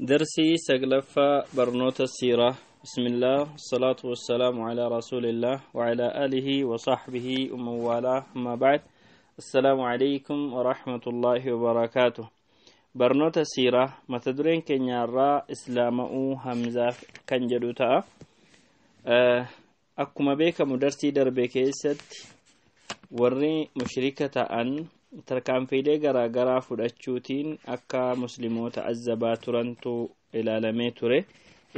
درسي سقلفة برنوت السيرة بسم الله والصلاة والسلام على رسول الله وعلى آله وصحبه ومن والاه أما بعد السلام عليكم ورحمة الله وبركاته برنوت السيرة تدرين كن يارا إسلام أو همزة كان جدوتا آه، أكما بيك مدرسي دربي كيست وري مشركة أن tarkaanfiilee garaagaraa fudhachuutiin akka musliimoota azzabaa turantu ilaalamee ture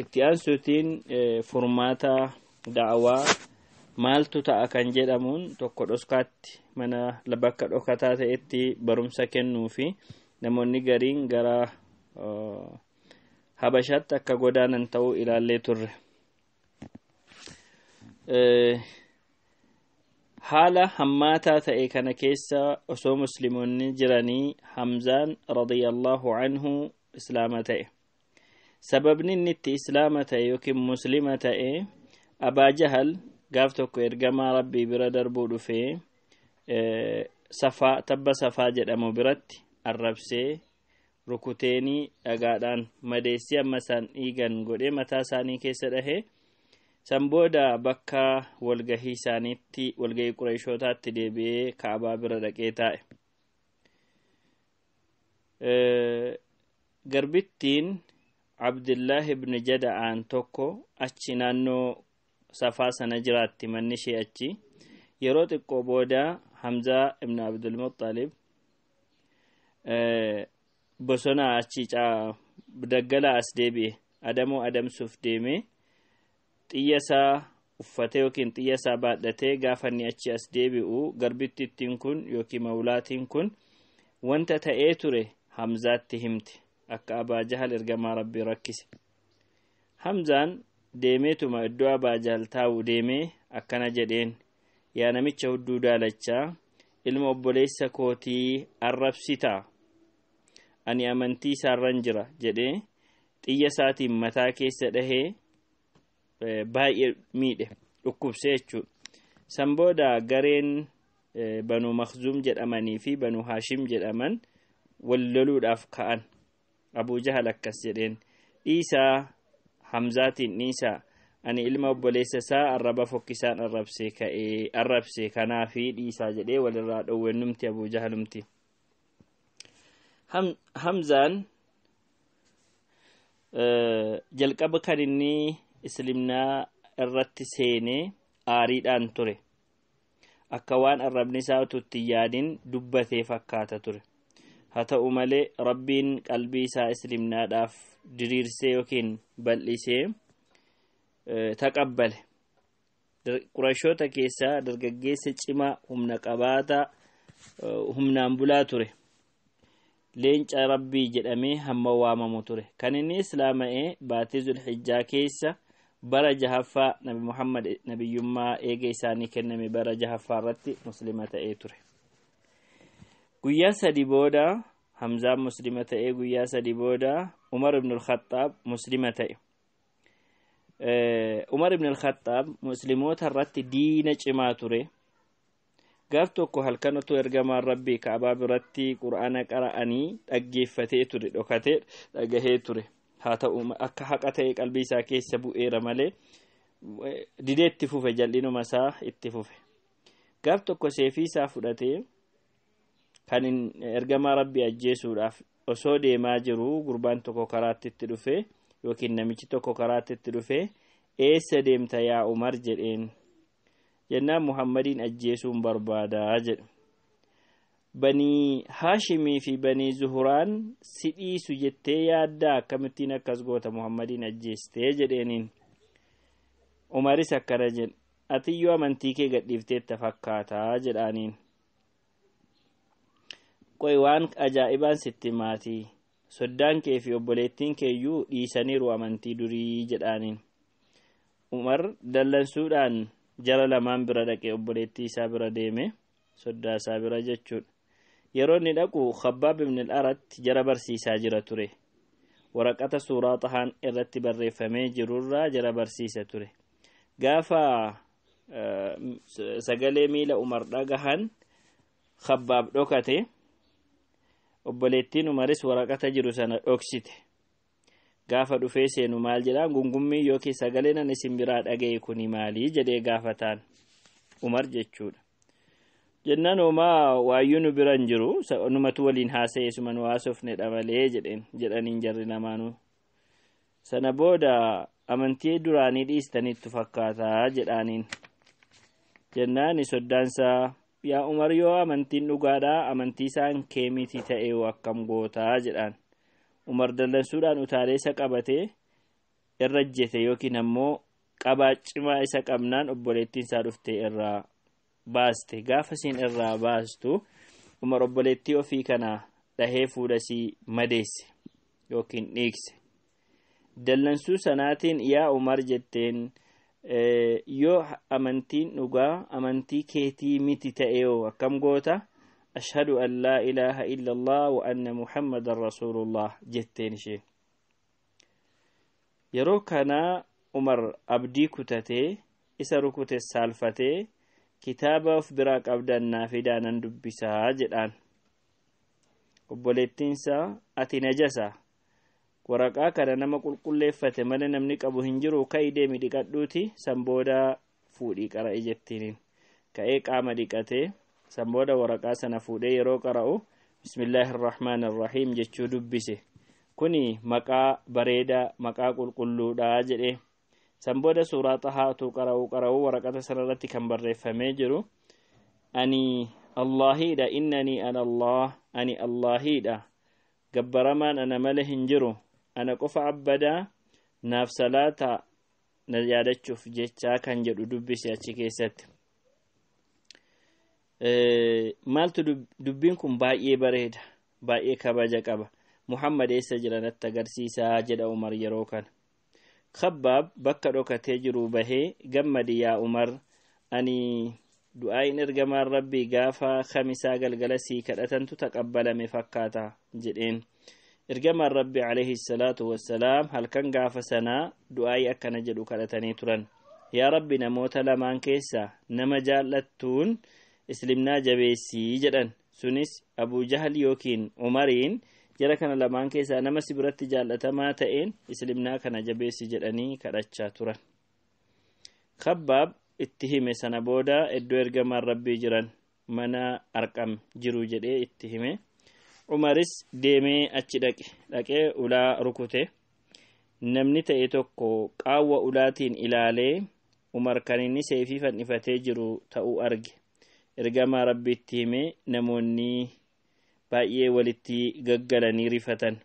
itti aansuutiin e, furmaata da'awaa maaltu ta'a kan jedhamuun tokko dhoskaatti mana bakka dhokataa ta'etti barumsa kennuu fi namoonni gariin gara habashaatti akka godaanan ta'uu ilaallee turre. E, haala hammaataa ta'e kana keessa osoo musliimonni jiranii hamzaan radiyallahu anhu islaama ta'e sababni inni itti islaama ta'e yookiin muslima ta'e abaa jahal gaaf tokko ergamaa rabbii bira darbuu dhufee safaa tabba safaa jedhamu biratti arrabsee rukuteenii dhagaadhaan madeessi amma isaan dhiigan godhe mataa isaanii keessa dhahee san booda bakka walgahii isaaniitti walgahii qureeshootaatti deebi'ee kaabaa bira dhaqee taa'e garbittiin abdullaahi ibn jada'aan tokko achi naannoo safaa sana jiraatti manni ishee achi yeroo xiqqoo booda hamzaa abdul abdulmuxalib bosonaa achi daggalaa as deebi'e adamoo adamsuuf deemee xiyya isaa uffatee yookiin xiyya isaa baadhatee gaafanni achi as deebi'u garbittiin kun yookiin mawulaatiin kun wanta ta'ee ture hamzaatti himte akka abaajahal ergamaa rabbii rakkise hamzaan deemeetuma iddoo abaajahal taa'u deemee akkana jedheen yaa namicha hudduu daalachaa ilma obboleessa kootii arrabsita ani amantii isaarran jira jedhee xiyya isaatiin mataa keessa dhahee Eh, baay'ee miidhe dhukkubsee jechuudha. San booda gareen eh, banuu Makzuum jedhamanii fi banuu Haashim jedhaman wal loluudhaaf ka'an. Abuu Jahal akkas jedheen dhiisaa Hamzaatiin dhiisaa ani ilma obbolessa isaa arraba fokkisaan arrabsee ka'ee arrabsee kanaa dhiisaa jedhee walirraa dhoowwennumti Abuu Hamzaan eh, jalqaba kan inni islimnaa irratti seenee aariidhaan ture akka waan arrabni isaa itti yaadin dubbatee fakkaata ture haa ta'u malee rabbiin qalbii isaa islimnaadhaaf diriirsee yookiin bal'isee e, taqabbale qurashoota keessaa dargaggeessa cimaa humna qabaataa e, humnaan bulaa ture leenca rabbii jedhamee hamma waamamu ture kan inni islaama'ee baatizul xijjaa keessa bara jahaffaa nabi muhammad nabiyyummaa eega isaanii kenname bara jahaffaa irratti muslima ta'ee ture guyyaa sadi booda hamzaan muslima ta'ee guyyaa sadi booda umar ibn khaxaab muslima ta'e umar ibn khaxaab musliimoota irratti diina cimaa ture gaaf tokko halkan otoo ergamaan rabbii kaabaa biratti qara qara'anii dhaggeeffatee ture dhokatee dhagahee ture haa ta'u akka haqa ta'e qalbii isaa keessa bu'eera malee didee itti fufe jal'inuma isaa itti fufe gaaf tokko seefii isaa fudhatee kan ergamaa rabbii ajjeesuudhaaf osoo deemaa jiru gurbaan tokko karaatti itti dhufe yookiin namichi tokko karaatti itti dhufe eessa deemta yaa umar jedheen jennaan muhammadiin ajjeesuun barbaadaa jedhe banii haashimii fi banii zuhuraan si dhiisu jettee yaaddaa akkamittiin akkas goota muhammadiin ajjeestee jedheeniin umaris akkana jedhe atiyyoo amantii kee gadhiifteetta fakkaataa jedhaaniin qoy waan ajaa'ibaan sitti maatii soddaan kee fi obboleettiin keeyyuu dhiisaniiru amantii durii jedhaaniin umar dallansuudhaan jara lamaan bira dhaqee obboleettii isaa bira deeme soddaa isaa bira jechuudha yeroo inni dhaqu khabbaab ibn jara barsiisaa jira ture waraqata suuraa xahaan irratti barreeffamee jirurraa jara barsiisa ture gaafa eh, sagalee miila umar dhagahan habbaab dhokate obboleettiin umaris waraqata jiru sana dhoksite gaafa dhufee seenu maal jedhaan gungummii yookiin sagalee nan isin biraa dhaga'e kuni maalii jedhee gaafataan umar jechuudha jennaan homaa nu biraan jiru numatu waliin haasa'e suman waasofne dhamalee jedhen jedhaniin jarri namaanuu sana booda amantii duraanii dhiistanittu fakkaataa jedhaaniin jennaani soddaansaa yaa umar yoo amantiin dhugaadha amantii isaan keemiti ta'e akkam gootaa jedhaan umar dallansuudhaan utaaleessa qabatee irra jete yookiin ammoo qabaa cimaa isa qabnaan obboleettiin isaa dhuftee irraa baaste gaafa isiin irraa baastu umar obboleettii ofii kanaa dhahee fuudhasii madeesse yookiin dhiigse dallansuu sanaatiin yaa umar jetteen eh, yoo amantiin dhugaa amantii keetii miti ta'eoo akkam goota ashhadu an laa ilaaha illa allah wa muhammadan rasulullah jetteen isheen yeroo kanaa umar abdii kutatee isa rukute saalfatee kitaaba of biraa qabdan naa nan dubbisaa jedhaan obboleettiinsaa ati Najasa waraqaa kana nama qulqulleeffate mana namni qabu hin jiru ka'ii deemi dhiqadhuuti san booda fuudhii qara'e jettiin ka'ee qaama dhiqate san booda waraqaa sana fuudhee yeroo qara'u bismillaahi irrahmaan jechuu dubbise kuni maqaa bareedaa maqaa qulqulluudhaa jedhee san booda suuraa xahaatu qara'u qara'u waraqata sanarratti kan barreeffamee jiru ani allahiidha innanii ana allah ani allahiidha gabbaramaan ana mala hin jiru ana qofa abbadaa naaf salaata na yaadachuuf jecha kan jedhu dubbise achi keessatti maaltu dubbiin kun baay'ee bareeda baay'ee kabaja qaba muhammad eessa jiranatti agarsiisaa jedha umar yeroo kana خباب بكروك تجرو به جمد يا عمر اني دعاي نرجم ربي غافا خمسا قل كالأتن كرتن تتقبل مفكاتا جدين ارجم ربي عليه الصلاة والسلام هل كان غافا سنا دعاي اكن جدو كرتني ترن يا ربي نموت لمان كيسا نما جالتون اسلمنا جبيسي جدن سنس ابو جهل يوكين عمرين jara kana lamaan keessaa nama si biratti jaallatamaa ta'een islimnaa kana jabeessi jedhanii kadhachaa turan kabbaab itti hime sana booda iddoo ergamaa rabbii jiran mana arqam jiru jedhee itti hime umaris deemee achi dhaqe dhaqee ulaa rukute namni ta'e tokko qaawwa ulaatiin ilaalee umar kan inni seefii fannifatee jiru ta'uu arge ergamaa rabbiitti hime namoonni baay'ee walitti gaggalanii rifatan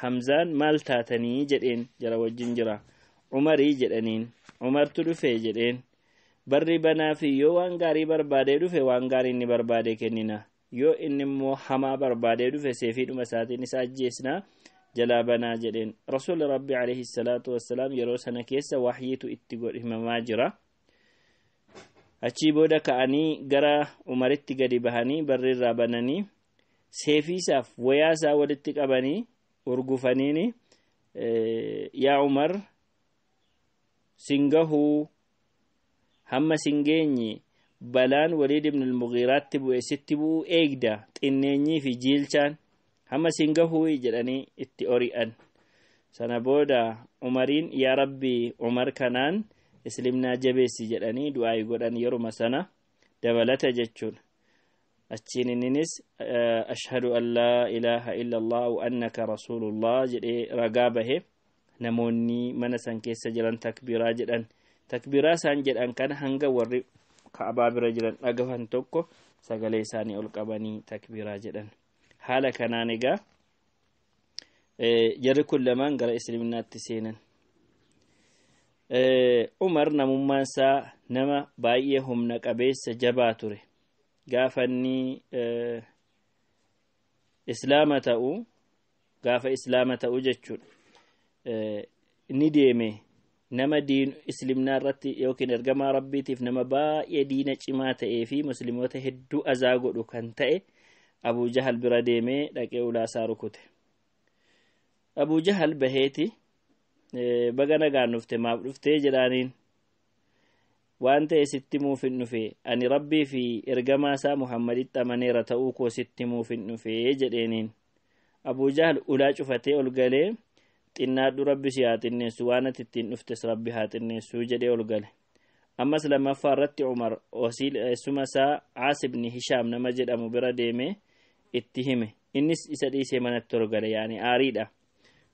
hamzaan maal taatanii jedheen jara wajjin jira umarii jedhaniin umartu dhufee jedheen barri banaaf yoo waan gaarii barbaade dhufe waan gaarii inni barbaade kennina yoo inni immoo hamaa barbaadee dhufe seefiidhuma isaatiin isa ajjeesnaa jalaa banaa jedheen rasuulli rabbi alayhi salaatu wassalaam yeroo sana keessa waxyiitu itti godhimamaa jira achii booda ka'anii gara umaritti gadi bahanii barri irraa bananii seefiisaaf wayaa isaa walitti qabanii urgufaniini eh, yaa umar singahuu hamma singeenyi balaan waliid ibn bu'e sitti bu'uu eegda xinneenyii fi jiilchaan hamma singahuu jedhanii itti ori'an sana booda umariin yaa rabbii umar kanaan islimnaa jabeessi jedhanii du'aayi godhan yeruma sana dabalata jechuudha achiin inninis eh, ashhadu an laa ilaaha illa allahu annaka rasulullah jedhee ragaa bahe namoonni mana san keessa jiran takbiraa jedhan takbiraa isaan jedhan kan hanga warri kaabaa bira jiran dhagafan tokko sagalee isaanii ol qabanii takbiraa jedhan haala kanaan egaa eh, jarri kun lamaan gara islaaminaatti seenan eh, umar namummaan isaa nama baay'ee humna qabeessa jabaa ture gaafa inni eh, islaama ta'u gaafa islaama ta'u jechuudha eh, ni deeme nama diin islimnaa irratti yookiin ergamaa rabbiitiif nama baay'ee diina cimaa ta'ee fi musliimoota hedduu azaa godhu kan ta'e abuu jahal bira deemee dhaqee ulaasaa rukute abuu jahal baheeti eh, baga nagaan dhufte maaf dhuftee jedhaaniin waan ta'e sitti muuf hin ani rabbii fi ergamaa isaa muhammaditti amaneera ta'uu koo sitti muuf hin dhufee jedheeniin abuu jahal ulaa cufatee ol galee xinnaadhu rabbi si haa xinneessu waan ati ittiin dhuftes rabbi haa xinneessu jedhee ol gale ammas lammaffaa irratti umar osuma isaa caasibni hishaam nama jedhamu bira deeme itti hime innis isa dhiisee manatti ol gale yaani aariidha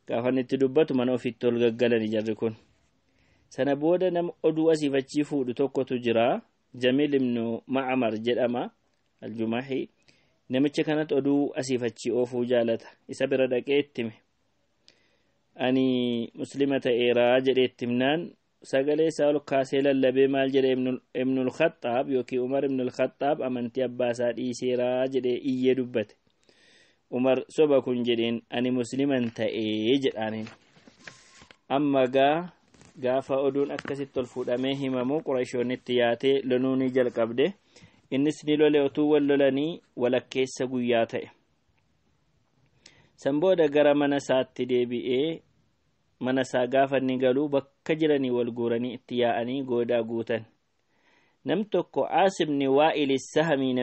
gaafanni itti dubbatu mana ofiitti ol gaggalani jarri kun sana booda nama oduu asiifachii fachii fuudhu tokkotu jira jamiil ibnu ma'amar jedhama aljumahi namicha kanatti oduu asii fachii oofuu jaalata isa bira dhaqee ittime ani muslima ta'eeraa jedhee himnaan sagalee isaa ol kaasee lallabee maal jedhe ibnul khaxaab yookiin umar ibnul khaxaab amantii Abbaasaa dhiiseera dhiiseeraa jedhee iyyee dubbate umar soba kun jedheen ani musliman ta'ee jedhaaniin amma gaa gaafa oduun akkasitti ol fuudhamee himamu itti yaatee loluu ni jalqabde innis ni lole otuu wal lolanii walakkeessa guyyaa ta'e san booda gara mana isaatti deebi'ee mana isaa gaafa ni galuu bakka jiranii wal guuranii itti yaa'anii goodaa guutan nam tokko caasibni waa sahamii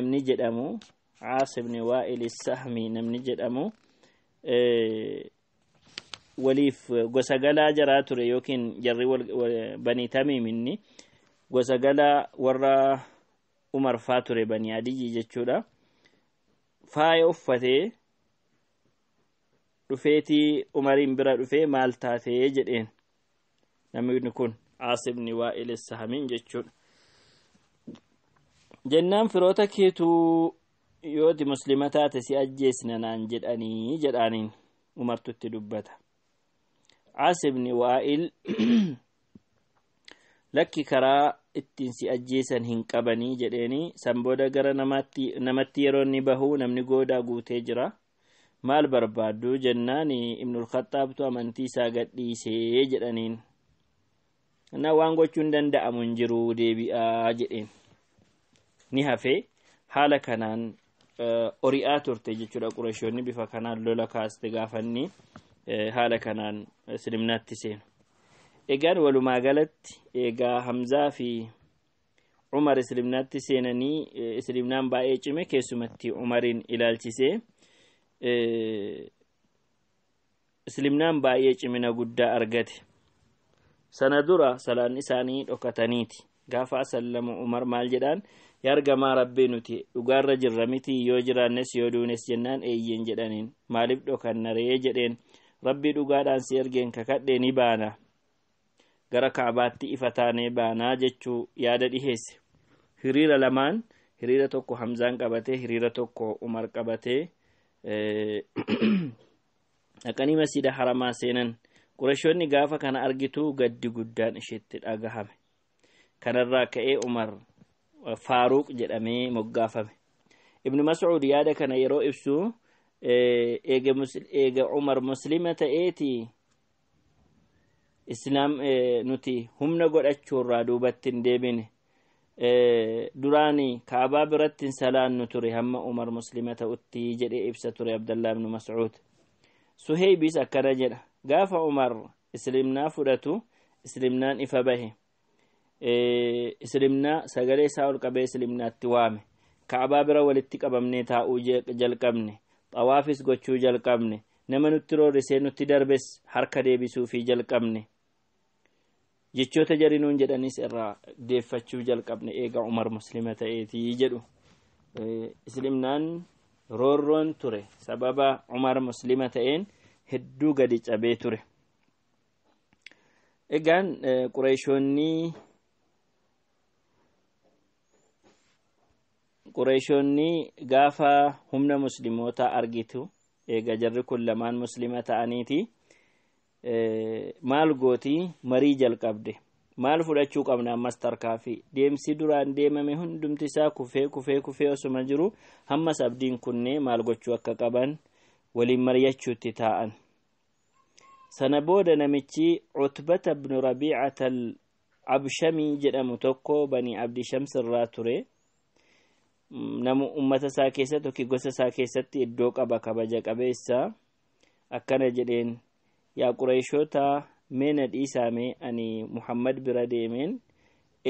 sahamii namni jedhamu waliif eh, gosa galaa jaraa ture yookiin jarri banii tamiim inni gosa galaa warra umarfaa ture banii adiyyi jechuudha faaya uffatee dhufeetii umariin bira dhufee maal taatee jedheen namni kun asibni caasibni waa'il sahamiin jechuudha jennaan firoota keetuu yooti musliima taate si ajjeesina naan jedhanii jedhaaniin umartutti dubbata Caas Waa'il lakki karaa ittiin si ajjeesan hin qabanii jedheenii san booda gara namatti yeroo inni bahuu namni goodaa guutee jira maal barbaaddu jennaan ibnulkhaxaabtu amantii isaa gadhiisee jedhaniin na waan gochuun danda'amu hin jiru deebi'aa jedheen ni hafee haala kanaan eh, ori'aa turte jechuudha qurashoonni bifa kanaan lola kaaste gaafanni Eh, haala kanaan silminaatti seenu egaan walumaa galatti eegaa hamzaa fi umar islimnaatti seenanii islimnaan eh, baay'ee cime keessumatti umariin ilaalchisee islimnaan eh, baay'ee cimina guddaa argate sana dura salaan isaanii dhokataniiti gaafa asallama umar maal jedhaan yargamaa rabbii nuti dhugaarra jirra miti yoo jiraannes yoo duunes jennaan eeyyen jedhaniin maaliif dhokan naree jedheen rabbii dhugaadhaan si ergeen kakadhee ni baana gara kaabaatti ifa taanee baanaa jechuu yaada dhiheesse hiriira lamaan hiriira tokko hamzaan qabatee hiriira tokko umar qabatee dhaqanima sida haramaa seenan qurashoonni gaafa kana argitu gaddi guddaan isheetti dhagahame kanarraa ka'ee umar faaruuq jedhamee moggaafame ibni mas'uud yaada kana yeroo ibsu eega eh, umar muslima ta'eeti islaam eh, nuti humna godhachuurraa duubatti hin deebine eh, duraani kaabaa biratti hin salaannu ture hamma umar muslima ta'utti jedhee ibsa ture abdallaa ibnu mas'uud suheybis akkana jedha gaafa umar islimnaa fudhatu islimnaan ifa bahe islimnaa sagalee isaa ol qabee islimnaatti waame kaabaa bira walitti qabamnee taa'uu jalqabne xawaafis gochuu jalqabne nama nutti roorisee nutti darbes harka fi jalqabne jechoota jarinuun jedhanis irraa deeffachuu jalqabne eegaa umar muslima ta'eetii jedhu e, islimnaan roorroon ture sababa umar muslima ta'een hedduu gadi cabee ture egaan e, qureeshoonni Qureeshoonni gaafa humna musliimoota argitu eega jarri kun lamaan muslima ta'aniiti eh, maal gootii marii jalqabde maal fudhachuu qabna ammas fi deemsi duraan deemame hundumti isaa kufee kufee kufee osuma jiru hammas abdiin kunnee maal gochuu akka qaban waliin mari'achuutti taa'an. sana booda namichi cutbata bnu rabiicata abshamii jedhamu tokko banii abdii shamsirraa ture nama uummata isaa keessatti yookiin gosa isaa keessatti iddoo qaba kabaja qabeessa akkana jedheen yaa qureeshota meena dhiisame ani muhammad bira deemeen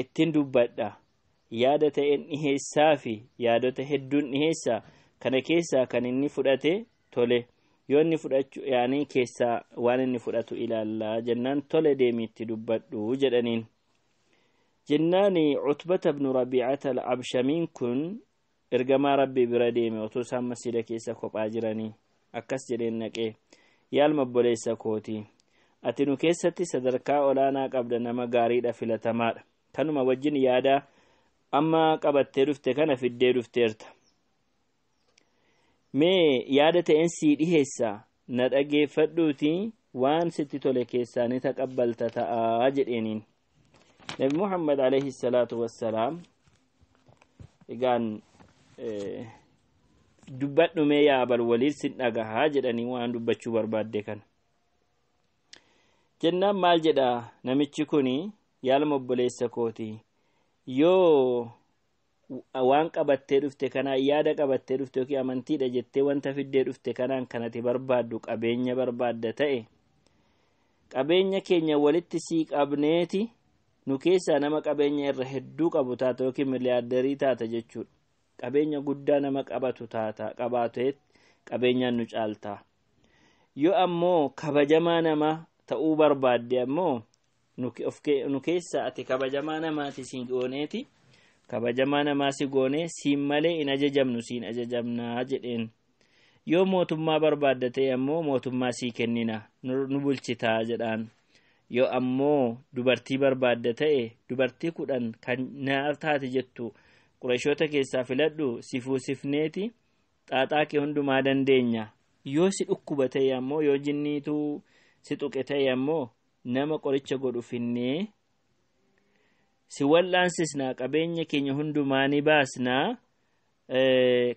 ittiin dubbadha yaada ta'een dhiheessaa fi yaadota hedduun dhiheessa kana keessa kan inni fudhate tole yoo inni fudhachu waan inni fudhatu ilaallaa jennaan tole deemitti dubbadhu jedhaniin jennaan cutbata bnu rabiicata al abshamiin kun ergamaa rabbii bira deeme otoo isaan masjida keessa kophaa jiranii akkas jedheen naqee yaalma obboleessa kooti ati nu keessatti sadarkaa olaanaa qabda nama gaariidha filatamaadha kanuma wajjin yaadaa amma qabattee dhufte kana fiddee dhufteerta mee yaada ta'een si dhiheessa na dhageeffadhuuti waan sitti tole keessaa ni taqabbalta ta'aa jedheeniin nabi muhammad alayhi wassalaam egaan Eh, dubbadhumee yaabal waliin sin dhagahaa jedhanii waan dubbachuu barbaadde kan jennaan maal jedha namichi kun yaalma obboleessa kooti yoo waan qabattee dhufte kanaan yaada qabattee dhufte yookiin amantiidha jettee wanta fiddee dhufte kanaan kanati barbaaddu qabeenya barbaadda ta'e qabeenya keenya walitti sii qabneeti nu keessaa nama qabeenya irra hedduu qabu taata yookiin miliyaardarii taata jechuudha qabeenya guddaa nama qabatu taata qabaateet qabeenyaan nu caalta yoo ammoo kabajamaa namaa ta'uu barbaadde ammoo nu keessa ati kabajamaa namaati namaa si goonee siin malee in ajajamnu siin ajajamnaa jedheen yoo mootummaa barbaadda ta'e ammoo mootummaa sii kennina nu bulchitaa jedhaan yoo ammoo dubartii barbaadda ta'e dubartii kudhan kan taate jettu qureeshoota keessaa filadhu sifuusifneeti xaaxaa kee hundumaa dandeenya yoo si dhukkuba ammo yoo jinniituu si tuqe ta'e ammoo nama qoricha godhu finnee si wal'aansisnaa qabeenya keenya hundumaa ni baasnaa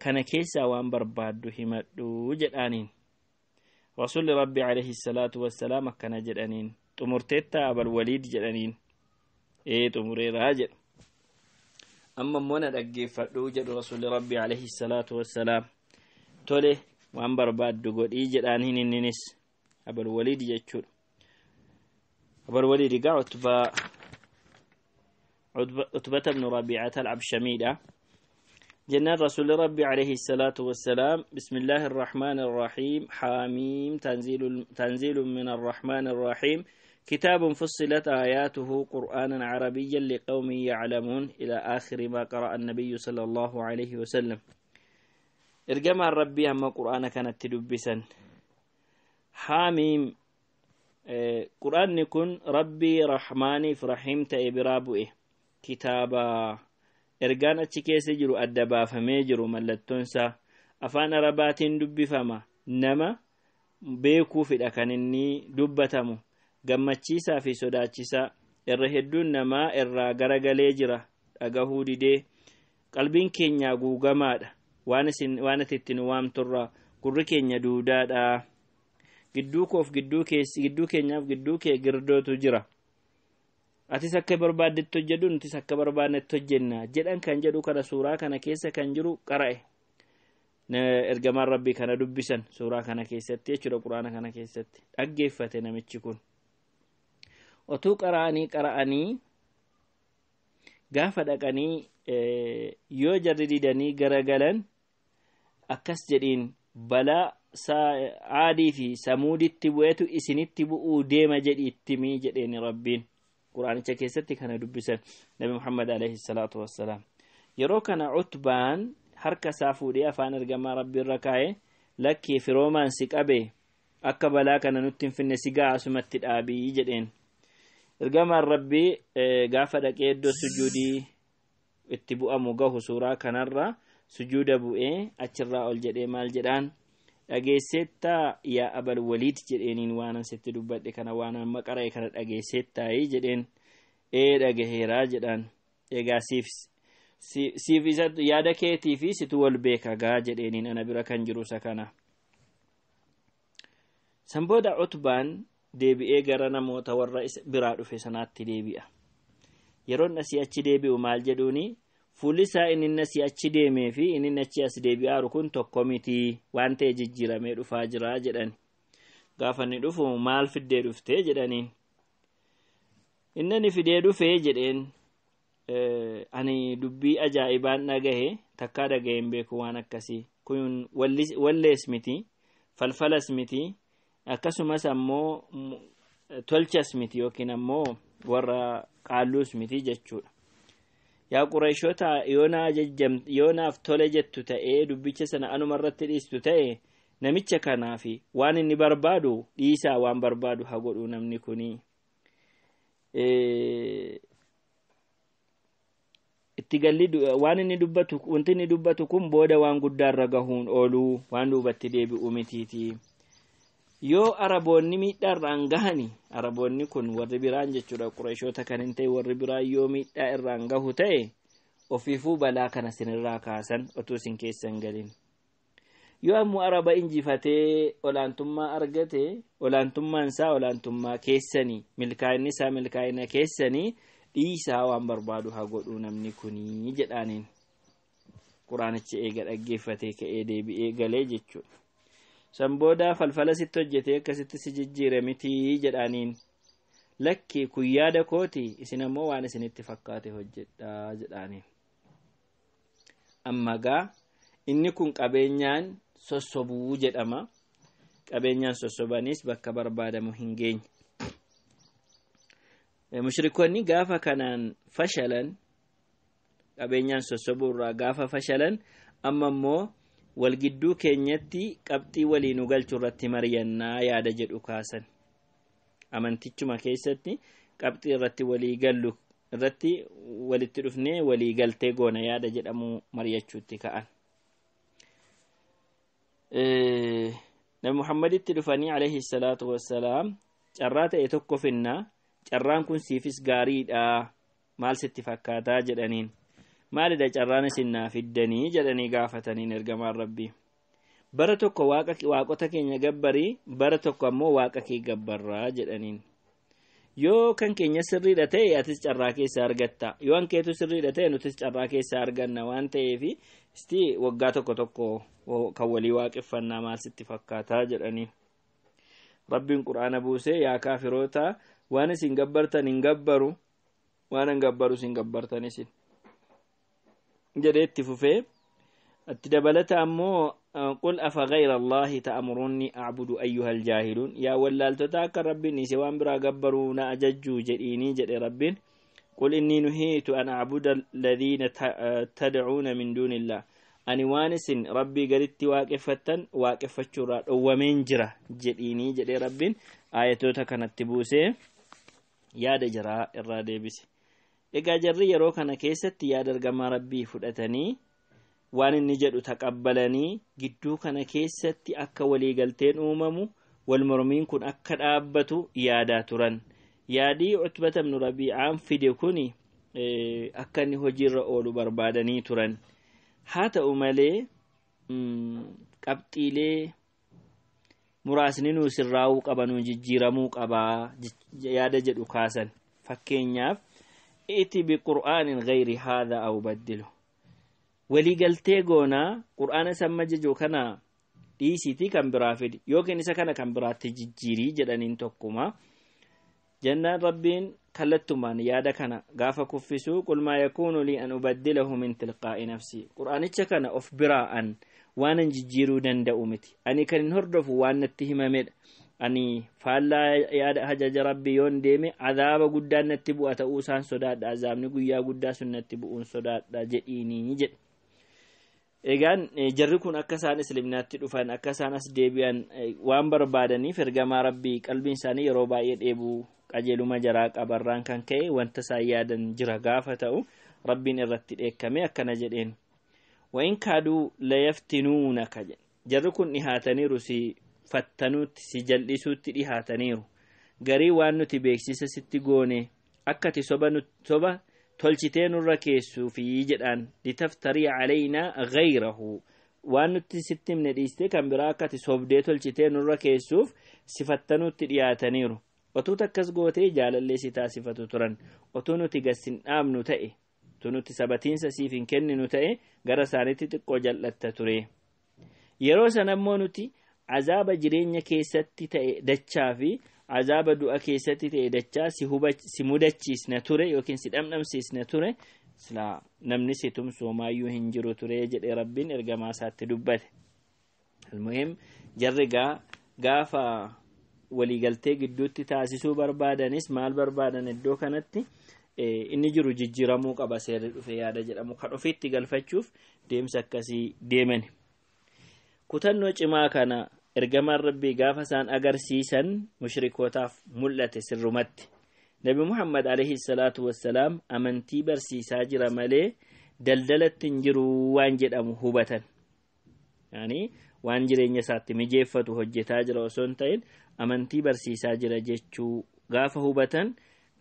kana keessaa waan barbaadu himadhu jedhaaniin rasuulli rabbi alayhi salaatu wassalaam akkana jedhaniin xumurteettaa abal waliid ee xumureeraa jedha أما من أجي فلوج رسول ربي عليه الصلاة والسلام تولي وأمبر بعد دقول إيجد أنين النينس أبو الوليد يجتر أبو الوليد قاع عتبة عتبة بن ربيعة تلعب شميدة جنة رسول ربي عليه الصلاة والسلام بسم الله الرحمن الرحيم حاميم تنزيل تنزيل من الرحمن الرحيم كتاب فصلت آياته قرآنا عربيا لقوم يعلمون إلى آخر ما قرأ النبي صلى الله عليه وسلم إرجم ربي أما قرآن كانت تدبسا حاميم آه، قرآن نكون ربي رحماني فرحيم تأبرابو إيه كتابا ارجانا أتشكيس جرو أدبا فميجرو ملتونسا أفان ربات دبي فما نما بيكو في الأكانيني دبتمو gammachiisaa fi sodaachisaa irra hedduun namaa irraa garagalee jira dhagahuu didee qalbiin keenyaa dha waan ati ittiin waamturraa gurri keenya duudaa gidduu gidduu keenyaaf gidduu kee girdootu jira atis akka barbaaddetti hojjedhu nutis akka barbaadnetti hojjenna jedhan kan jedhu kana suuraa kana keessa kan jiru qara'e ergamaan rabbii kana dubbisan suuraa kana keessatti jechuudha quraana kana keessatti dhaggeeffate namichi kun otuu qara'anii qara'anii gaafa dhaqanii eh, yoo jarri didanii garagalan akkas jedhiin balaa aadii fi samuuditti bu'etu isinitti bu'uu deema jedhi ittimii jedheeni quraanicha keessatti kana dubbisan nabi muhammad alayhi salaatu wassalaam yeroo kana cutbaan harka isaa fuudhee afaan ergamaa rabbiirra kaa'e lakkii fi roomaansi qabe akka balaa kana nutti hin finne asumatti dhaabii jedheen ergamaan rabbii eh, gaafa dhaqee iddoo sujuudii itti bu'amu gahu suuraa kanarra sujuuda bu'ee achirraa ol jedhee maal jedhaan dhageesseettaa yaa abal waliit jedheeniin waanan sitti dubbadhe kana waanan maqaree kana dhageesseettaayii jedheen ee dhagaheeraa jedhaan egaa siif siif isa yaada keetii fi situ wal beeka gaa jedheeniin ana bira kan jiru isa kana. San booda utbaan deebi'ee gara namoota warra biraa dhufe sanaatti deebi'a yeroon asii achi deebi'u maal jedhuuni fuulli isaa inni asii achi deemee fi inni achi as deebi'aaru kun tokko mitii waan ta'e jijjiiramee dhufaa jira jedhan gaafa inni dhufu maal fiddee dhuftee jedhaniin inni ni fidee dhufee jedheen eh, ani dubbii ajaa'ibaan dhagahe takkaa dhagaheen beeku waan akkasii kun wallees miti falfalas mitii. akkasumas ammoo tolchas miti yookiin ammoo warra qaalluus miti jechuudha yaa qureeshota yoonaaf tole jettu ta'ee dubbicha sana anuma irratti dhiistu ta'e namicha kanaaf waan inni barbaadu dhiisaa waan barbaadu haa godhu namni kunii itti galli waan inni dubbatu wanti inni dubbatu kun booda waan guddaarra gahuun oluu waan duubatti deebi'u mitiitii. yoo araboonni irraan gahani araboonni kun warri biraan jechuudha quraashoota kan hin ta'e warri biraa yoo miidhaa irraan gahu ta'e ofiifuu balaa kana sinirraa kaasan otuu sin keessan galin yoo ammoo araba injifatee olaantummaa argate olaantummaan isaa olaantummaa keessanii milkaa'inni isaa milkaa'ina keessanii isaa waan barbaadu haa godhuu namni kunii jedhaaniin quraanicha eega dhaggeeffatee ka'ee deebi'ee galee jechuudha. san boodaa falfala sitti hojjete akkasitti si jijjiire mitii jedhaaniin lakki kun yaada kooti isin ammoo waan isinitti fakkaate hojjedhaa jedhaaniin amma gaa inni kun qabeenyaan sossobuu jedhama qabeenyaan sossobaniis bakka barbaadamu hin geenye eh, mushrikoonni gaafa kanaan fashalan qabeenyaan sossobuu irraa gaafa fashalan amma immoo walgidduu keenyatti qabxii waliin galchuu irratti maryannaa yaada jedhu kaasan amantichuma keessatti qabxii irratti walii gallu irratti walitti dhufnee walii galtee goona yaada jedhamu mari'achuutti ka'an. Nabi Muhammaditti dhufanii alayhi salaatu wassalaam carraa ta'e tokko finnaa carraan kun siifis gaariidha maal sitti fakkaataa jedhaniin. maalidha carraan isin naa fiddanii jedhanii gaafataniin ergamaan rabbii bara tokko waaqota keenya gabbarii bara tokko ammoo waaqa kee gabbaraa jedhaniin yoo kan keenya sirriidha ta'e atis carraa keessaa argatta yoo hankeetu sirriidha ta'e nutis carraa keessaa arganna waan ta'eefi isti waggaa tokko tokko kan walii waaqeffannaa maal sitti fakkaataa jedhanii rabbiin quraana buusee yaa kaafiroota waan isin gabbartan hin gabbaru waan hin gabbaru isin gabbartan jedheetti fufee itti dabalata ammoo qul afa gayra allaahi ta'murunni acbudu ayyuha aljaahiluun yaa wallaaltota akka rabbiin ise waan biraa gabbaruu na ajajjuu jedhiinii jedhe rabbiin qul innii nuhiitu an acbuda aladiina tadcuuna min duuni illah ani waan isin rabbii gaditti waaqeffattan waaqeffachuurraa dhowwameen jira jedhiinii jedhe rabbiin ayatoota kanatti buusee yaada jaraa irraa deebise egaa jarri yeroo kana keessatti yaada ergamaa rabbii fudhatanii waan inni jedhu taqabbalanii gidduu kana keessatti akka waliigalteen uumamu wal mormiin kun akka dhaabbatu yaadaa turan yaadii cutbata ibnu rabiicaan fide kun e, akka inni irra oolu barbaadanii turan haa ta'u malee mm, qabxiilee muraasni nuus irraawuu qabanuu jijjiiramuu qabaa yaada jedhu kaasan fakkeenyaaf ائت بقرآن غير هذا أو بدله walii galtee goonaa qur'aana san majajo kana dhiisiitii kan biraa fidi yookiin isa kana kan biraatti jijjiirii jedhaniin tokkuma jennaan rabbiin kallattumaan yaada kana gaafa kuffisu qulmaa maa yakuunu lii an ubaddilahu min tilqaa'i nafsii qur'aanicha kana of biraa an waanan jijjiiruu danda'u miti ani kan hin hordofu waan natti himamedha Anii! faallaa yaada hajaja rabbii yoon deeme adaaba guddaa natti bu'a ta'uu isaan sodaadha azaabni guyyaa guddaa sun natti bu'uun sodaadha jedhiinii jedhe egaan e, jarri kun akka isaan islimnaatti dhufan akka isaan as deebi'an e, waan barbaadaniif ergamaa rabbii qalbiin isaanii yeroo baay'ee dheebu qajeeluma jaraa qabarraan kan ka'e wanta isaan yaadan jira gaafa ta'u rabbiin irratti dheekkame akkana jedheen wayin kaaduu layaftinuunaka jedhe jarri kun dhihaataniiru sii fattanuutti si jal'isuutti dhihaataniiru garii waan nuti beeksisa sitti goone akkati soba tolchitee nurra keessuu fi jedhaan litaftarii calaynaa gayrahu waan nuti sitti himne dhiistee kan biraa akkati sobdee tolchitee nurra keessuuf sifattanuutti dhiyaataniiru otuuta akkas gootee jaalallee si taasifatu turan otuu nuti gassin dhaabnu ta'e otuu nuti sabatiinsa siif hin kenninu ta'e gara isaaniitti xiqqoo jal'atta ture yeroo ammoo nuti azaaba jireenya keessatti ta'e dachaa fi azaaba du'a keessatti ta'e dachaa si mudachiisna ture yookiin si dhamdhamsiisna ture namni si tumsoomayyuu hin jiru ture jedhe rabbiin ergamaa isaatti dubbate. Almuhim jarri gaafa waliigaltee gidduutti taasisuu barbaadanis maal barbaadan iddoo kanatti e, inni jiru jijjiiramuu qaba seerri dhufee yaada jedhamu kan ofiitti galfachuuf deemsa akkasii deemani. Kutannoo cimaa kana ergamaan rabbii gaafa isaan agarsiisan mushrikootaaf mul'ate sirrumatti nabi muhammad alayhi amantii barsiisaa jira malee daldalatti hin jiru waan jedhamu hubatan waan jireenya isaatti mijeeffatu hojjetaa jira osoo hin ta'in amantii barsiisaa jira jechuu gaafa hubatan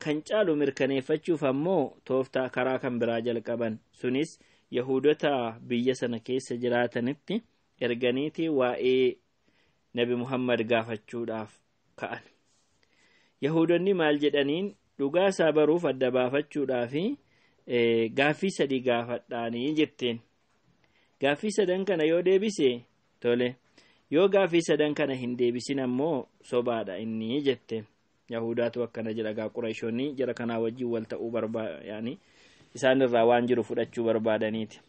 kan caalu mirkaneeffachuuf ammoo tooftaa karaa kan biraa jalqaban sunis yahudota biyya sana keessa jiraatanitti erganiiti waa'ee nabi muhammad gaafachuudhaaf ka'an yahudonni maal jedhaniin dhugaa isaa baruuf adda baafachuudhaafi gaaffii sadii gaafadhaanii jetteen gaaffii sadan kana yoo deebise tole yoo gaaffii sadan kana hin deebisin ammoo sobaadha inni jetteen yahudaatu akkana jedha gaa jara kanaa wajjin wal ta'uu barbaadani isaan waan jiru fudhachuu barbaadaniiti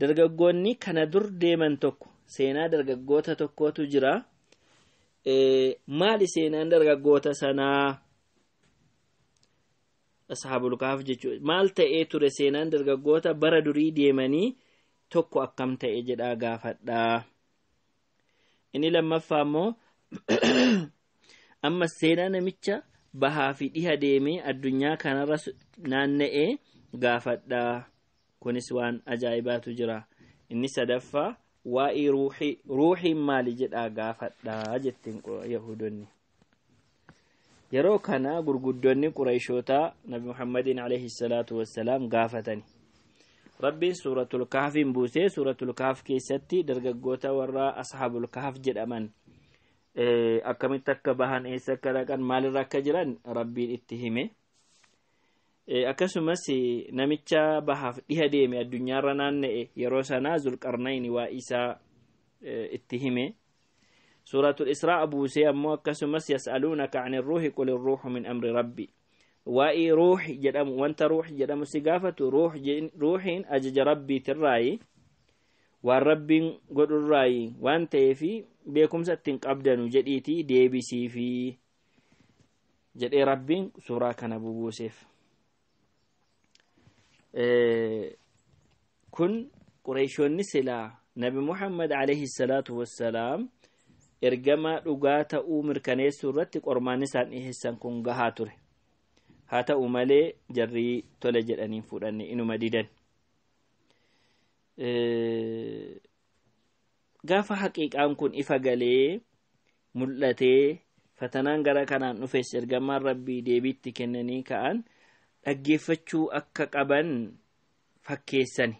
dargaggoonni kana dur deeman tokko seenaa dargaggoota tokkootu jira maali seenaan dargaggoota sanaa sahabulkaaf jechuudha maal ta'ee ture seenaan dargaggoota bara durii deemanii tokko akkam ta'e jedhaa gaafadhaa inni lammaffaa immoo amma seenaa namicha bahaa fi dhiha deemee addunyaa kanarra naanna'ee gaafadhaa. kunis waan ajaa'ibaatu jira inni sadaffaa waa'ii ruuxii ruuxiin maali jedhaa gaafadhaa jettiin yahudonni yeroo kana gurguddoonni qureeshota nabi muhammadiin alayhi salaatu wassalaam gaafatani rabbiin suuratul kahfiin buusee suuratul kahf keessatti dargaggoota warra ashaabul kahaf jedhaman akkamitti akka bahan eessa akka dhaqan maalirra akka jiran rabbiin itti hime akkasumas namicha bahaaf dhiha deeme addunyaarra naanna'e yeroo sanaa zulqarnayni waa isaa itti hime suuratul israa buusee ammoo akkasumas yas'aluunaka ani ruuhi qul irruuxu min amri rabbi waa'ii ruuxi jedhamu wanta ruuxi jedhamu si gaafatu ruuxiin ajaja rabbiitirraayi waan rabbiin godhurraayi waan ta'eefi beekumsa ittiin qabdanu jedhiitii deebisiifi jedhee rabbiin suuraa kana bubuuseef kun qureeshoonni silaa nabi muhammad alayhi salaatu wassalaam ergamaa dhugaa ta'uu mirkaneessuu irratti qormaan isaan dhiheessan kun gahaa ture haa ta'u malee jarrii tole jedhanii fudhanne inuma didan gaafa haqiiqaan kun ifa galee mul'atee fatanaan gara kanaan dhufes ergamaan rabbii deebiitti kennanii ka'an dhaggeeffachuu akka qaban fakkeessani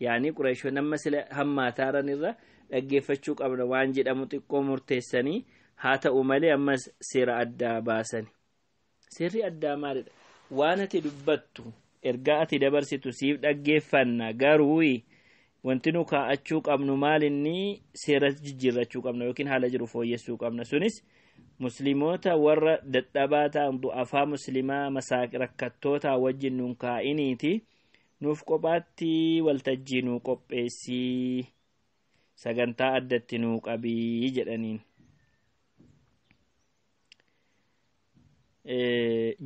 yaani quraashiin amma sila hammaataaran irra dhaggeeffachuu qabna waan jedhamu xiqqoo murteessanii haa ta'u malee ammas seera addaa baasani seerri addaa maalidha waan ati dubbattu ergaa ati dabarsitu siif dhaggeeffanna garuu wanti nu kaa'achuu qabnu maal inni seera jijjiirrachuu qabna yookiin haala jiru fooyyessuu qabna sunis musliimoota warra dadhabaa ta'an du'afaa muslimaa rakkattoota wajjin nuun kaa'iniiti nuuf kophaatti waltajjii nuu qopheessii sagantaa addatti nuu qabii jedhaniin.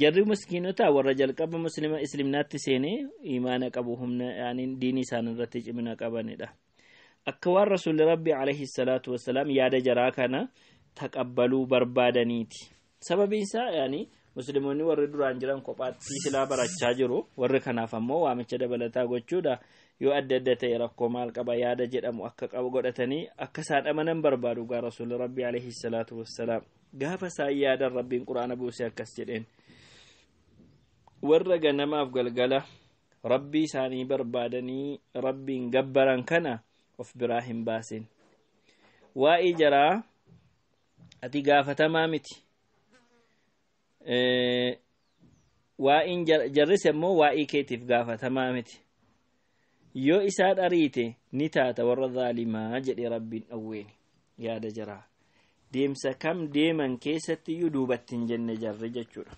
jarri miskiinota warra jalqaba muslima islimnaatti seenee imaana qabu humna yaaniin diinii isaan irratti cimina qabanidha akka waan rasuulli rabbi alayhi salaatu wasalaam yaada jaraa kana. taqabbaluu barbaadaniiti. Sababiin isaa yaani musliimonni warri duraan jiran kophaatti silaa barachaa jiru warri kanaaf ammoo waamicha dabalataa gochuudha yoo adda adda ta'e rakkoo maal qaba yaada jedhamu akka qaba godhatanii akka isaan amanan barbaadu gaa rasuulli rabbi alayhi salaatu wassalaam gaafa isaan yaadan rabbiin quraana buuse akkas jedheen warra ganamaaf galgala rabbii isaanii barbaadanii rabbiin gabbaran kana of biraa hin baasin waa'ee jaraa ati gaafatamaa miti eh, waa'iin jarris ammoo waa'ii keetiif gaafatamaa miti yoo isaa dhariite ni taata warra zaalimaa jedhe rabbiin dhowweeni yaada jaraa deemsa kam deeman keessatti iyyuu duubatti hin jenne jarri jechuudha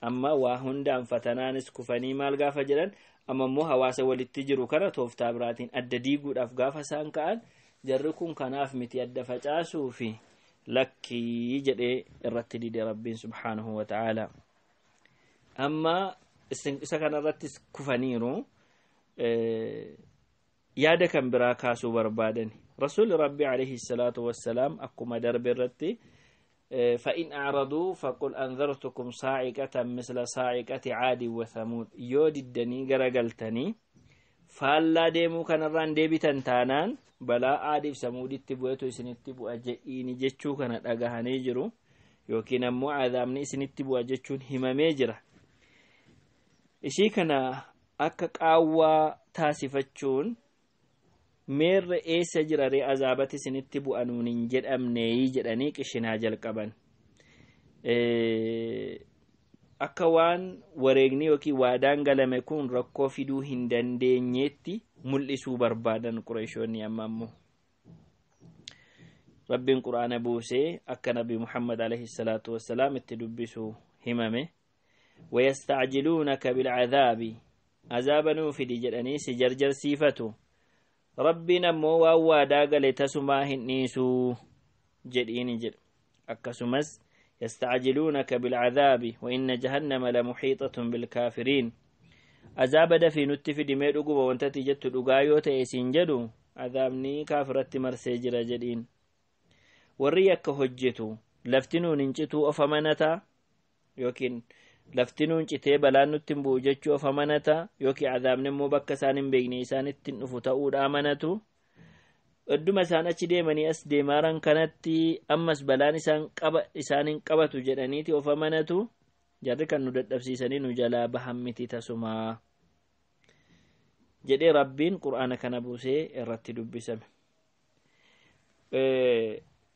amma waa hundaan fatanaanis kufanii maal gaafa jedhan amma immoo hawaasa walitti jiru kana tooftaa biraatiin adda diiguudhaaf gaafa isaan ka'an jarri kun kanaaf miti adda facaasuu fi lakkii jedhee irratti didhe rabbiin subhaanahu wa ta'aala amma isa kana irrattis kufaniiru eh, yaada kan biraa kaasuu barbaadani rasuli rabbi alayhi salaatu wassalaam akkuma darbe irratti فإن eh, qul فقل أنذرتكم misla مثل صاعقة عاد yoo diddanii gara galtanii faallaa deemuu kanarraan deebitan taanaan balaa aadiif samuuditti bu'etu isinitti bu'a jedhiini jechuu kana dhagahanii jiru yookiin ammoo cadaabni isinitti bu'a jechuun himamee jira ishii kana akka qaawwaa taasifachuun meerra eessa jiraree azaabati isinitti bu'anuun hin jedhamneeyi jedhanii qishinaa jalqaban akka waan wareegni yookiin waadaan galame kun rakkoo fiduu hin dandeenyeetti mul'isuu barbaadan qureeshoonni amma ammoo rabbiin quraana buusee akka nabi muhammad alayhi salaatu wassalaam itti dubbisu himame wayastacjiluunaka bilcadaabi azaaba nuu fidi jedhanii si jarjarsiifatu rabbiin ammoo waan waadaa gale tasumaa hin dhiisuu jedhiini jedhu akkasumas يستعجلونك بالعذاب وإن جهنم لمحيطة بالكافرين عذاب دفي نتف دمي دقوب وانتتي جت دقايو تيسين جدو عذابني كافرت مرسي جرا جدين وريك هجتو لفتنو ننجتو أفمنتا يوكين laftinuun citee balaan nutti bu'u jechuu of amanata yookiin azaabni immoo bakka isaan hin beekne isaanittiin Hedduma isaan achi deemanii as deemaaran kanatti ammas balaan isaan qaba isaaniin qabatu jedhaniiti of amanatu jarri kan nu dadhabsiisanii nu jalaa bahan miti tasumaa jedhee rabbiin qur'aana kana buusee irratti dubbisame.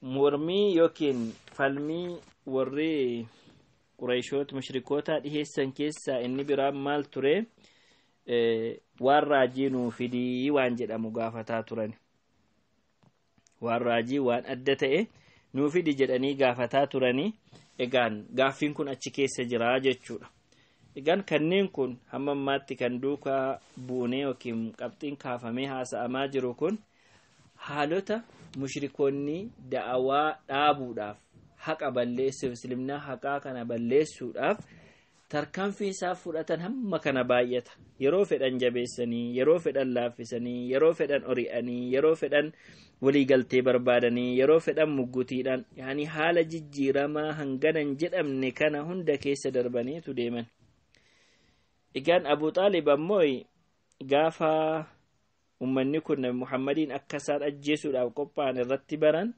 Mormii yookiin falmii warri Qureeshoota mushrikoota dhiheessan keessaa inni biraan maal ture waan raajiinuu fidii waan jedhamu gaafataa turani. waan raajii waan adda ta'e nuufidi jedhanii gaafataa turanii egaan gaaffiin kun achi keessa jira jechuudha egaan kanneen kun hamma ammaatti kan duukaa buunee yookiin qabxiin kaafamee haasa'amaa jiru kun haalota mushrikoonni da'awaa dhaabuudhaaf haqa balleessuuf silimnaa haqaa kana balleessuudhaaf tarkaanfii isaa fudhatan hamma kana baay'ata yeroo fedhan jabeessanii yeroo fedhan laaffisanii yeroo fedhan ori'anii yeroo fedhan waliigaltee barbaadanii yeroo fedhan muggutiidhaan yaani haala jijjiiramaa hanganan jedhamne kana hunda keessa darbaniitu deeman egaan abuu xaalib ammoo gaafa ummanni kun muhammadiin akka isaan ajjeesuudhaaf qophaa'an irratti baran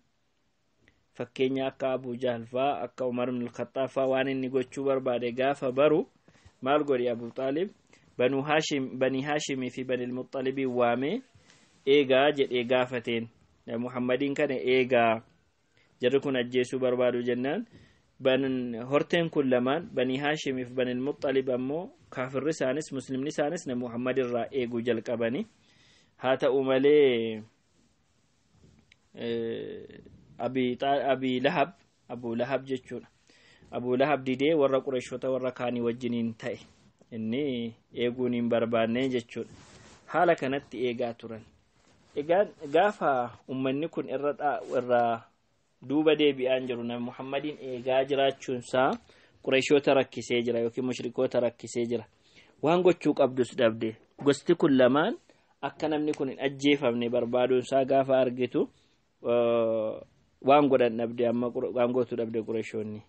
fakkeenya akka abuujaal faa akka umar ibnulkaxaa waan inni gochuu barbaade gaafa baru maal godhi abu xaalib banii hashimii fi banii muxalibiin waamee eegaa jedhee gaafateen muhammadiin kana eegaa jarri kun ajjeesuu barbaadu jennaan horteen kun lamaan banii haashimii fi ammoo kaafirri isaanis muslimni isaanis na muhammad irraa eeguu jalqabani haa ta'u malee abii lahab abuu lahab jechuudha abuu lahab didee warra qureeshota warra kaanii wajjiniin ta'e inni eeguun hin barbaannee jechuudha haala kanatti eegaa turan gaafa ummanni kun irra duuba deebi'aan jiru nabi muhammadiin eegaa jiraachuunsaa qureeshota rakkisee jira yookiin mushrikoota rakkisee jira waan gochuu qabdus dhabde gosti kun lamaan akka namni kun hin ajjeefamne barbaaduunsaa gaafa argitu waan godhan dhabde amma waan gootu dhabde qurashoonni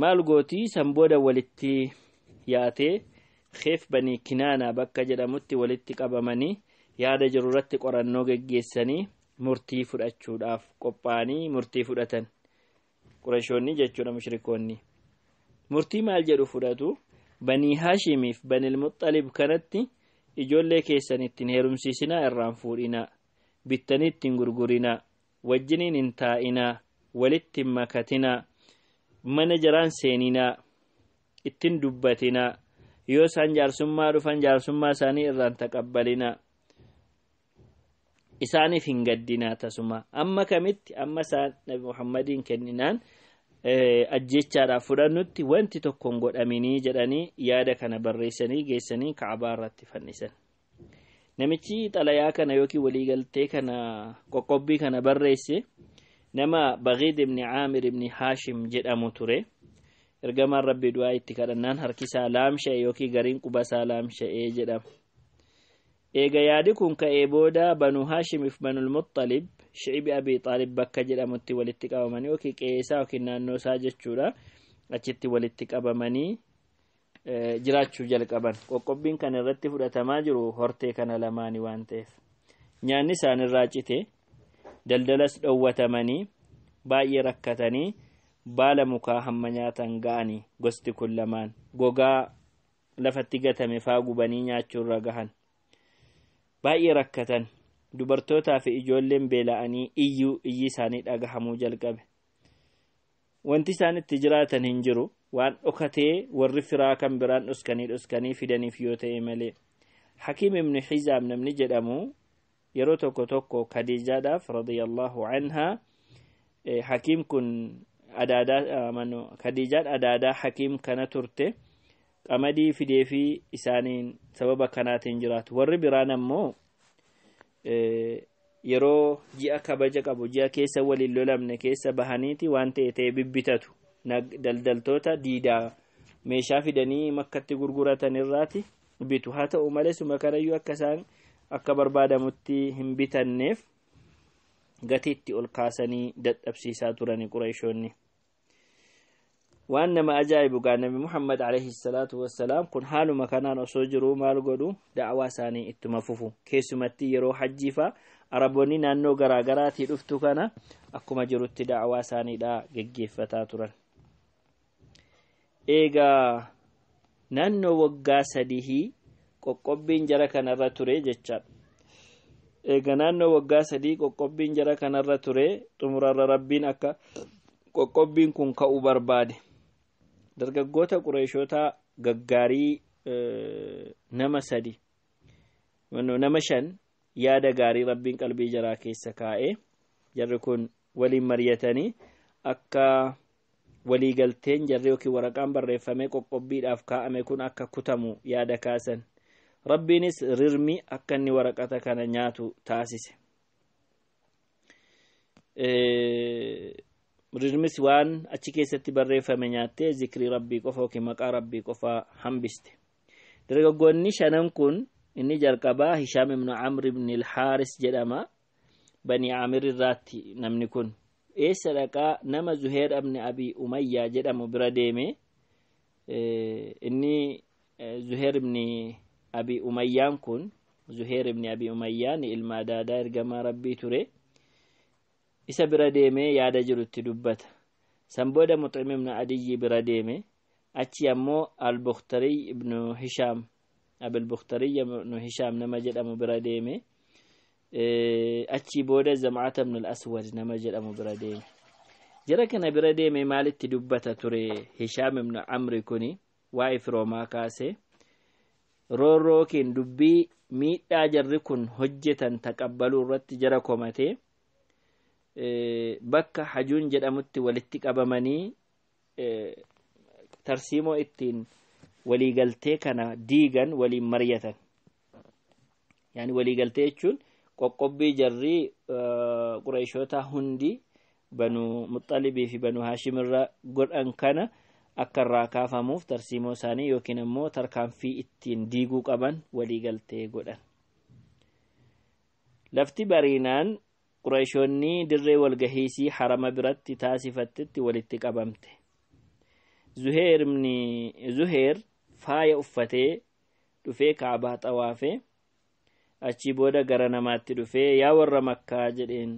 maal gootii san booda walitti yaatee keef banii kinaanaa bakka jedhamutti walitti qabamanii yaada jiru irratti qorannoo geggeessanii murtii fudhachuudhaaf qophaanii murtii fudhatan qurashoonni jechuudha mushrikoonni murtii maal jedhu fudhatu banii haashimiif banilmuxalib kanatti ijoollee keessan ittiin heerumsiisinaa irraan fuudhinaa bittanii ittiin gurgurina. wajjiniin hin taa'ina walitti hin mana jaraan seeninaa ittin dubbatinaa yoo isaan jaarsummaa dhufan jaarsummaa isaanii irraan taqabbalinaa isaaniif hin gaddinaa tasuma amma kamitti amma isaan nabi muhammadiin kenninaan ajjechaadhaaf fudhannutti wanti tokkoon godhaminii jedhanii yaada kana barreessanii geessanii kaabaa irratti fannisan. namichi xalayaa kana yookiin waliigaltee kana qoqqobbii kana barreesse nama Baqiid ibni Caamir ibni Haashim jedhamu ture. Ergamaan rabbi du'aa itti kadhannaan harkisaa laamsha'e yookiin gariin qubasaa laamsha'ee jedhamu Eega yaadi kun ka'ee booda Banu Haashimiif Banul Muxxalib Shicibi Abii Xaalib bakka jedhamutti walitti qabamanii yookiin qeesaa yookiin naannoo isaa jechuudha achitti walitti qabamanii jiraachuu jalqaban qoqqobbiin kan irratti fudhatamaa jiru hortee kana lamaanii waan ta'eef nyaanni isaanirraa cite daldalas dhowwatamanii baay'ee rakkatanii baala mukaa hamma nyaatan ga'anii gosti kun lamaan gogaa lafatti gatame faa gubanii nyaachuurra baay'ee rakkatan dubartootaa fi ijoolleen beela'anii iyyuu iyyi isaanii dhagahamuu jalqabe wanti isaan itti jiraatan hin jiru waan dhokatee warri firaa kan biraan dhuskanii dhuskanii fidaniif yoo ta'e malee hakiim ibni xizaab namni jedhamu yeroo tokko tokko kadiijaadhaaf radiyallahu anhaa eh, hakiim kun adaadaa hakiim kana turte qamadii fideefii isaaniin sababa kanaatiin jiraatu warri biraan ammoo eh, yeroo ji'a kabaja qabu ji'a keessa waliin lolamne keessa bahaniiti waan ta'e ta'e bibbitatu daldaltoota diidaa meeshaa fidanii makkatti gurguratan irraati bitu haa ta'u malee suma kanayyuu akka isaan akka barbaadamutti hin bitanneef gatiitti ol kaasanii dadhabsiisaa turani qureeshoonni. waan nama ajaa'ibu gaa nabi muhammad alayhi salaatu wassalaam kun haaluma kanaan osoo jiruu maal godhu da'awaa isaanii ittuma fufu keessumatti yeroo hajjii hajjiifa araboonni naannoo garaagaraatii dhuftu kana akkuma jirutti da'awaa dhaa geggeeffataa turan eegaa naannoo waggaa sadihii qoqqobbiin jara kanarra ture eega naannoo waggaa sadii qoqqobbiin jara kanarra ture xumurarra rabbiin akka qoqqobbiin kun ka'u barbaade dargaggoota qureeshota gaggaarii e, nama sadi nama shan yaada gaarii rabbiin qalbii jaraa keessa kaa'e jarri kun waliin mari'atanii akka waliigalteen jarri yookiin waraqaan barreeffamee qoqqobbiidhaaf kaa'ame kun akka kutamu yaada kaasan rabbiinis rirmi akka inni waraqata kana nyaatu taasise rirmis waan achi keessatti barreeffame nyaattee zikrii rabbii qofa yookiin maqaa rabbii qofaa hambiste dargaggoonni shanan kun inni jalqabaa hishaam amri amr ibni haaris jedhama bani amir irraatti namni kun ee nama Zuhair abni Abiy umayyaa jedhamu bira deeme eh, inni eh, Zuhair ibni Abiy umayyaan kun zuheer ibni abi umayyaan ilma daadaa ergamaa rabbii ture isa bira deeme yaada jirutti dubbata san booda mucim ibnu adiyyi bira deeme achi ammoo al ibnu hishaam hishaam nama jedhamu bira deeme Eh, achii booda zamaata ibn aswad nama jedhamu bira deeme jara kana bira deeme maalitti dubbata ture hishaam ibn amri kuni waa'ee firoomaa kaase roorroo keen dubbii miidhaa jarri kun hojjetan taqabbaluu irratti jara komate eh, bakka hajuun jedhamutti walitti qabamanii eh, tarsiimoo ittiin waliigaltee kana diigan waliin mariyatan yaani waliigaltee jechuun qoqqobbii jarrii qureeshota hundi banuu muxalibii fi banuu irra godhan kana akka irraa kaafamuuf tarsiimoo isaanii yookiin immoo tarkaanfii ittiin diiguu qaban waliigaltee godhan lafti bariinaan qureeshoonni dirree walgahiisii harama biratti taasifattitti walitti qabamte zuheer faaya uffatee dhufee kaabaa xawaafee achii booda gara namaatti dhufee yaa warra makkaa jedheen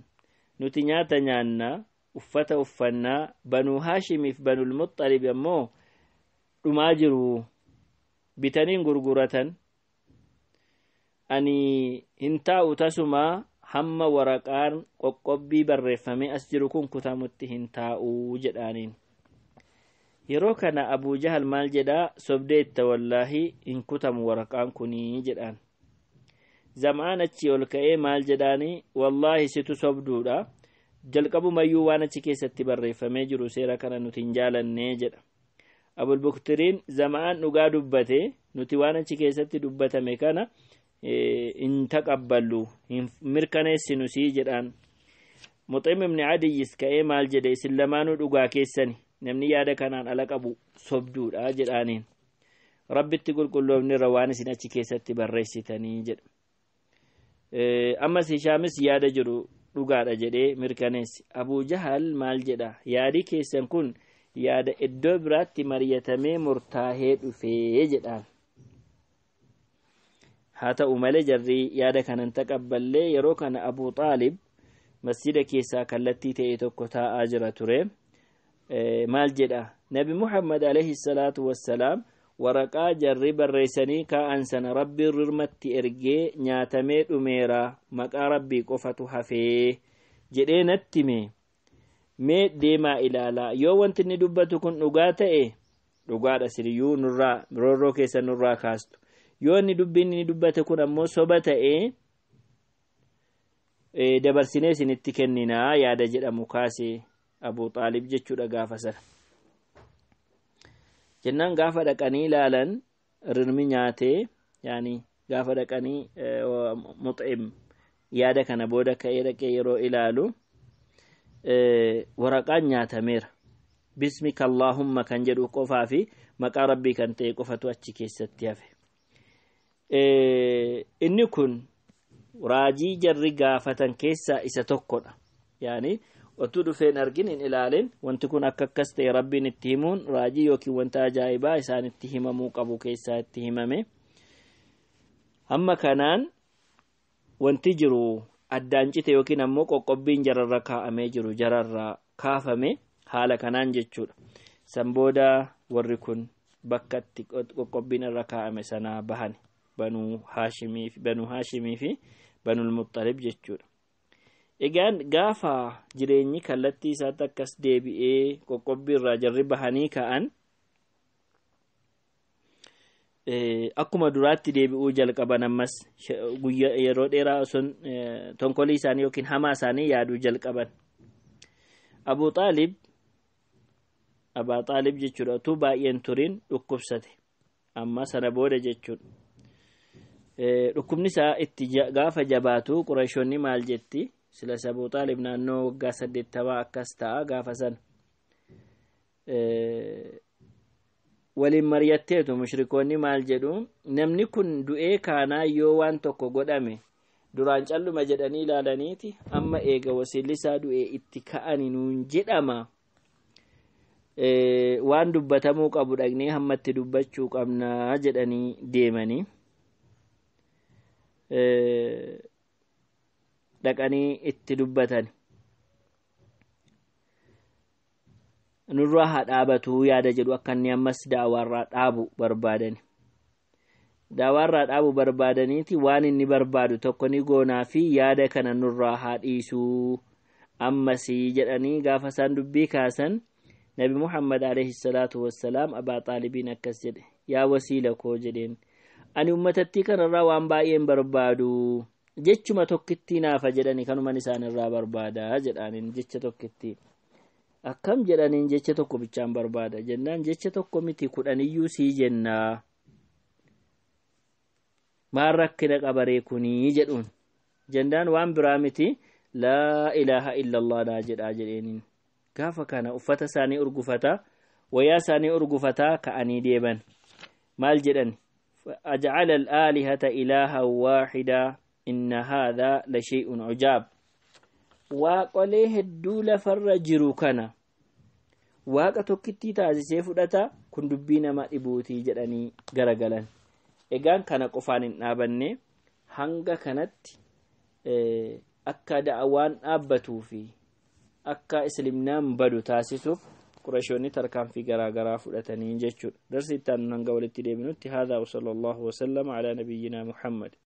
nuti nyaata nyaannaa uffata uffannaa banuu haashimiif banul muxxalib ammoo dhumaa jiru bitaniin gurguratan ani hin taa'u tasumaa hamma waraqaan qoqqobbii barreeffamee as jiru kun kutamutti hin taa'u jedhaaniin yeroo kana abuu jahal maal jedhaa sobdeetta wallaahi hin kutamu waraqaan kunii jedhaan zam'aan achi ol ka'ee maal jedhaanii wallaahi situ sobduudha jalqabumayyuu waan achi keessatti barreeffamee jiru seera kana nuti hin jaalannee jedha abulbuktiriin zama'aan dhugaa dubbate nuti waan achi keessatti dubbatame kana hin taqabballu hin mirkaneessinu sii jedhaan muxim ibni adiyyis ka'ee maal jedhe isin lamaanuu dhugaa keessani namni yaada kanaan ala qabu sobduudha jedhaaniin rabbitti qulqulloofnirra waan isin achi keessatti barreessitanii jedha Eh, ammas hishaamis yaada jiru dhugaadha jedhee mirkaneessi abuu jahal maal jedha yaadi keessan kun yaada iddoo biraatti maryatamee murtaahee dhufee jedhaan haa ta'u malee jarrii yaada kanan taqabballee yeroo kana abuu xaalib masjida keessaa kallattii ta'e tokko taa'aa jira ture eh, maal jedha nabi muhammad alayhi salaatu wassalaam waraqaa jarri barreessanii kaa'an sana rabbiin rirmatti ergee nyaatamee dhumeera maqaa rabbii qofatu hafee jedhee natti hime mee deemaa ilaalaa yoo wanti inni dubbatu kun dhugaa ta'e dhugaadha siriyyuu nurraa roorroo keessa nurraa kaastu yoo inni dubbiin inni dubbate kun ammoo soba ta'e e, dabarsinee isinitti kenninaa yaada jedhamu kaase abu xaalib jechuudha gaafa sana. jennaan gaafa dhaqanii ilaalan rirmi nyaatee yaani gaafa dhaqanii eh, yaada kana booda ka'ee dhaqee yeroo ilaalu eh, waraqaan nyaatameera bismika allaahumma kan jedhu qofaa fi maqaa rabbii kan ta'e qofatu achi keessatti hafe eh, inni kun raajii jarri gaafatan keessaa isa tokkodha yaani otuu dhufeen argin hin ilaalin wanti kun akka akkas ta'e rabbiin itti himuun raajii yookiin wanta ajaa'ibaa isaan itti himamuu qabu keessaa itti himame amma kanaan wanti jiru addaan cite yookiin ammoo qoqqobbiin jararra kaa'amee jiru jararra kaafame haala kanaan jechuudha san booda warri kun bakka itti qoqqobbiin irra kaa'ame sanaa bahan banuu haashimii fi banuu banul muxxalib jechuudha. egaan gaafa jireenyi kallattii isaatti akkas deebi'ee qoqqobbii irraa jarri bahanii ka'an e, akkuma duraatti deebi'uu jalqaban ammas yeroo dheeraa sun e, tonkolii isaanii yookiin hamaa isaanii yaaduu jalqaban abuu xaalib abaa xaalib jechuudha baay'een turiin dhukkubsate amma sana booda jechuudha e, dhukkubni isaa itti gaafa jabaatu qurashoonni maal jetti sila naannoo waggaa saddeettabaa akkas ta'a gaafa san waliin mariyatteetu mushrikoonni maal jedhu namni kun du'ee kaanaa yoo waan tokko godhame duraan calluma jedhanii ilaalaniiti amma eega wasillisaa du'ee itti ka'ani nuun jedhama waan dubbatamuu qabu dhagnee hammatti dubbachuu qabnaa jedhanii deemanii. dhaqanii itti dubbatan nurraa haa dhaabatuu yaada jedhu akka inni ammas daawaarraa dhaabu barbaadani daawaarraa dhaabu barbaadaniiti waan inni barbaadu tokko ni goonaa fi yaada kana nurraa haa dhiisuu ammasii jedhanii gaafa isaan dubbii kaasan nabi muhammad alayhi salaatu abaa akkas jedhe yaa wasiila koo jedheen ani ummatatti kanarraa waan baay'een barbaadu jechuma tokkittii naafa jedhanii kanuman isaan irraa barbaadaa jedhaniin jecha tokkittii akkam jedhaniin jecha tokko bichaan barbaada jennaan jecha tokko miti kudhaniyyuu sii jennaa maal rakkina qabaree kunii jedhuun jennaan waan biraa miti laa ilaaha illallaadhaa jedhaa jedheeniin gaafa kana uffata isaanii urgufataa wayyaa isaanii urgufataa ka'anii deeban maal jedhan ajcala alaalihata ilaaha waaxidaa inna haadhaa lashay'un ujaab waaqolee hedduu lafarra jiru kana waaqa tokkittii taasisee fudhata kun dubbii nama dhibuutii jedhanii garagalan egaan kana qofaan hin hanga kanatti akka da'awaan dhaabbatuu fi akka islimnaan badu taasisuuf قريشوني tarkaanfii في غرا غرا فدتني جچو درس تان هنگا ولتي ديبنوتي هذا وصلى الله وسلم